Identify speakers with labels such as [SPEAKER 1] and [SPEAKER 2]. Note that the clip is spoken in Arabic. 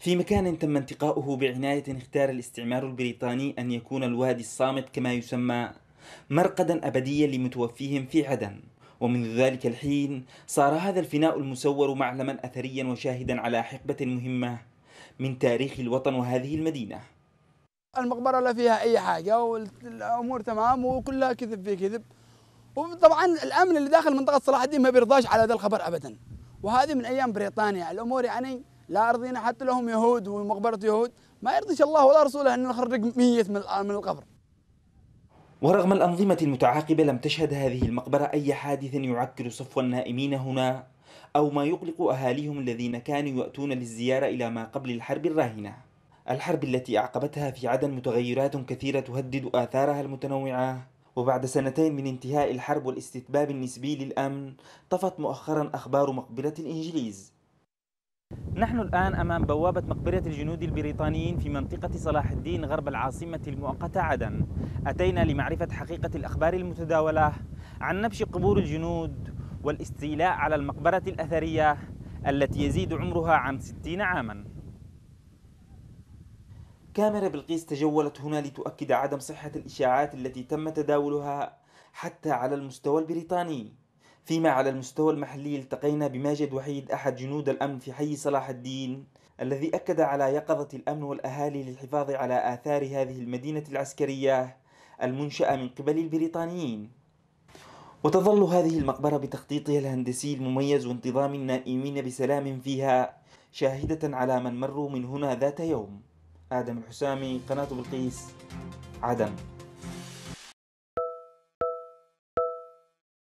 [SPEAKER 1] في مكان تم انتقاؤه بعناية اختار الاستعمار البريطاني أن يكون الوادي الصامت كما يسمى مرقدا أبديا لمتوفيهم في عدن ومنذ ذلك الحين صار هذا الفناء المسور معلما أثريا وشاهدا على حقبة مهمة من تاريخ الوطن وهذه المدينة
[SPEAKER 2] المقبرة لا فيها أي حاجة والأمور تمام وكلها كذب في كذب وطبعا الأمن اللي داخل منطقة صلاح الدين ما بيرضاش على هذا الخبر أبدا وهذه من أيام بريطانيا الأمور يعني لا أرضينا حتى لهم يهود ومقبرة يهود ما يرضيش الله ولا رسوله أن نخرج ميت من القبر
[SPEAKER 1] ورغم الأنظمة المتعاقبة لم تشهد هذه المقبرة أي حادث يعكر صفو النائمين هنا أو ما يقلق أهاليهم الذين كانوا يأتون للزيارة إلى ما قبل الحرب الراهنة الحرب التي أعقبتها في عدن متغيرات كثيرة تهدد آثارها المتنوعة وبعد سنتين من انتهاء الحرب والاستتباب النسبي للأمن طفت مؤخرا أخبار مقبرة الإنجليز نحن الآن أمام بوابة مقبرة الجنود البريطانيين في منطقة صلاح الدين غرب العاصمة المؤقتة عدن أتينا لمعرفة حقيقة الأخبار المتداولة عن نبش قبور الجنود والاستيلاء على المقبرة الأثرية التي يزيد عمرها عن 60 عاماً كاميرا بلقيس تجولت هنا لتؤكد عدم صحة الإشاعات التي تم تداولها حتى على المستوى البريطاني فيما على المستوى المحلي التقينا بماجد وحيد أحد جنود الأمن في حي صلاح الدين الذي أكد على يقظة الأمن والأهالي للحفاظ على آثار هذه المدينة العسكرية المنشأة من قبل البريطانيين وتظل هذه المقبرة بتخطيطها الهندسي المميز وانتظام النائمين بسلام فيها شاهدة على من مروا من هنا ذات يوم آدم الحسامي قناة بلقيس عدن